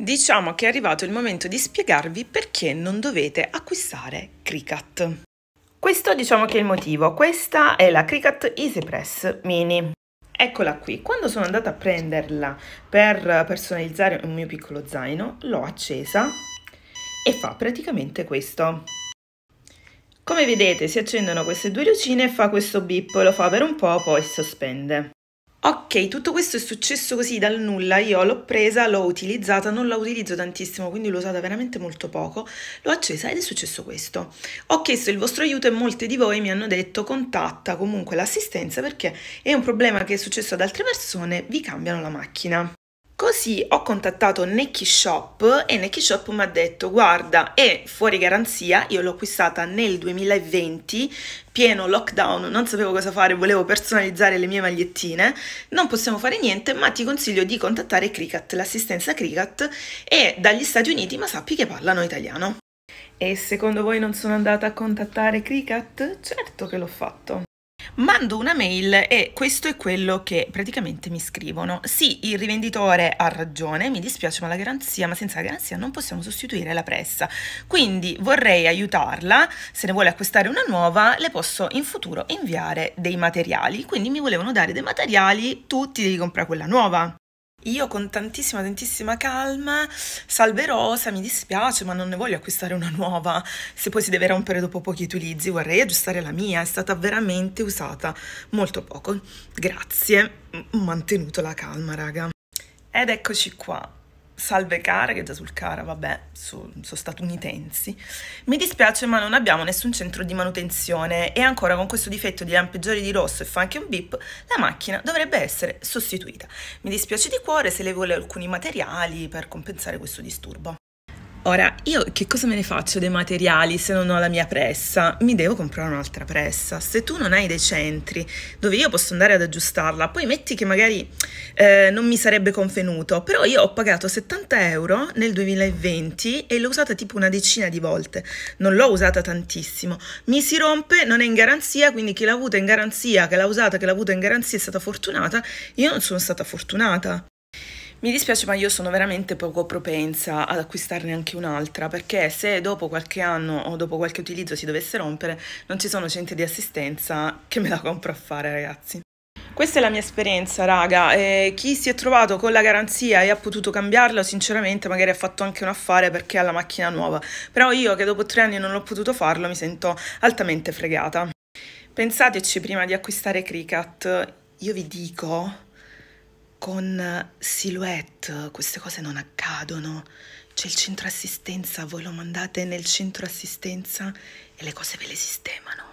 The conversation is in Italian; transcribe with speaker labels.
Speaker 1: Diciamo che è arrivato il momento di spiegarvi perché non dovete acquistare Cricut. Questo diciamo che è il motivo, questa è la Cricut EasyPress Mini. Eccola qui, quando sono andata a prenderla per personalizzare un mio piccolo zaino, l'ho accesa e fa praticamente questo. Come vedete si accendono queste due lucine e fa questo bip, lo fa per un po', poi si sospende. Ok, tutto questo è successo così dal nulla, io l'ho presa, l'ho utilizzata, non la utilizzo tantissimo, quindi l'ho usata veramente molto poco, l'ho accesa ed è successo questo. Ho chiesto il vostro aiuto e molti di voi mi hanno detto contatta comunque l'assistenza perché è un problema che è successo ad altre persone, vi cambiano la macchina. Così ho contattato Necky Shop e Necky Shop mi ha detto guarda è fuori garanzia, io l'ho acquistata nel 2020, pieno lockdown, non sapevo cosa fare, volevo personalizzare le mie magliettine, non possiamo fare niente ma ti consiglio di contattare Cricut, l'assistenza Cricut e dagli Stati Uniti ma sappi che parlano italiano. E secondo voi non sono andata a contattare Cricut? Certo che l'ho fatto mando una mail e questo è quello che praticamente mi scrivono. Sì, il rivenditore ha ragione, mi dispiace, ma la garanzia, ma senza la garanzia non possiamo sostituire la pressa. Quindi vorrei aiutarla, se ne vuole acquistare una nuova, le posso in futuro inviare dei materiali. Quindi mi volevano dare dei materiali, tutti devi comprare quella nuova. Io con tantissima, tantissima calma, salve rosa, mi dispiace ma non ne voglio acquistare una nuova, se poi si deve rompere dopo pochi utilizzi vorrei aggiustare la mia, è stata veramente usata molto poco, grazie, ho mantenuto la calma raga. Ed eccoci qua, salve cara, che già sul cara, vabbè, sono so statunitensi. Mi dispiace ma non abbiamo nessun centro di manutenzione e ancora con questo difetto di lampeggiori di rosso e fa anche un bip, la macchina dovrebbe essere sostituita. Mi dispiace di cuore se le vuole alcuni materiali per compensare questo disturbo. Ora, io che cosa me ne faccio dei materiali se non ho la mia pressa? Mi devo comprare un'altra pressa. Se tu non hai dei centri dove io posso andare ad aggiustarla, poi metti che magari eh, non mi sarebbe convenuto, però io ho pagato 70 euro nel 2020 e l'ho usata tipo una decina di volte, non l'ho usata tantissimo. Mi si rompe, non è in garanzia, quindi chi l'ha avuta in garanzia, che l'ha usata, che l'ha avuta in garanzia è stata fortunata, io non sono stata fortunata. Mi dispiace, ma io sono veramente poco propensa ad acquistarne anche un'altra, perché se dopo qualche anno o dopo qualche utilizzo si dovesse rompere, non ci sono centri di assistenza che me la compro a fare, ragazzi. Questa è la mia esperienza, raga. Eh, chi si è trovato con la garanzia e ha potuto cambiarlo, sinceramente, magari ha fatto anche un affare perché ha la macchina nuova. Però io, che dopo tre anni non l'ho potuto farlo, mi sento altamente fregata. Pensateci prima di acquistare Cricut. Io vi dico con silhouette, queste cose non accadono. C'è il centro assistenza, voi lo mandate nel centro assistenza e le cose ve le sistemano.